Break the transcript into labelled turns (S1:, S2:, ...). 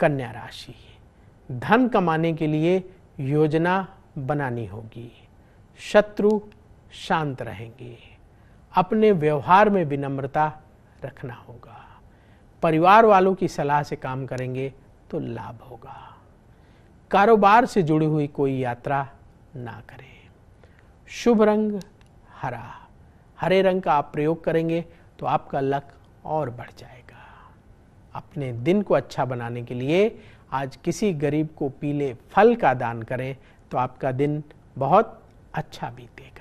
S1: कन्या राशि धन कमाने के लिए योजना बनानी होगी शत्रु शांत रहेंगे अपने व्यवहार में विनम्रता रखना होगा परिवार वालों की सलाह से काम करेंगे तो लाभ होगा कारोबार से जुड़ी हुई कोई यात्रा ना करें शुभ रंग हरा हरे रंग का आप प्रयोग करेंगे तो आपका लक और बढ़ जाएगा अपने दिन को अच्छा बनाने के लिए आज किसी गरीब को पीले फल का दान करें तो आपका दिन बहुत अच्छा बीतेगा